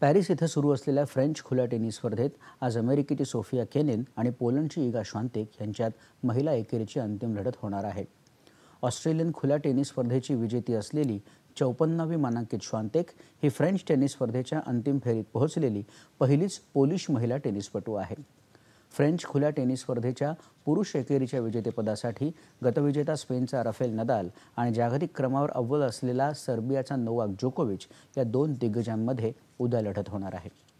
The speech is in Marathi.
पॅरिस इथं सुरू असलेल्या फ्रेंच खुल्या टेनिस स्पर्धेत आज अमेरिकेची सोफिया केनेन आणि पोलंडची इगा श्वांतेक यांच्यात महिला एकेरीची अंतिम लढत होणार आहे ऑस्ट्रेलियन खुल्या टेनिस स्पर्धेची विजेती असलेली चौपन्नावी मानांकित श्वांतेक ही फ्रेंच टेनिस स्पर्धेच्या अंतिम फेरीत पोहोचलेली पहिलीच पोलिश महिला टेनिसपटू आहे फ्रेंच खुल्या टेनिस स्पर्धेच्या पुरुष एकेरीच्या विजेतेपदासाठी गतविजेता स्पेनचा राफेल नदाल आणि जागतिक क्रमावर अव्वल असलेला सर्बियाचा नोवाक जोकोविच या दोन दिग्गजांमध्ये उद्या लढत होणार आहे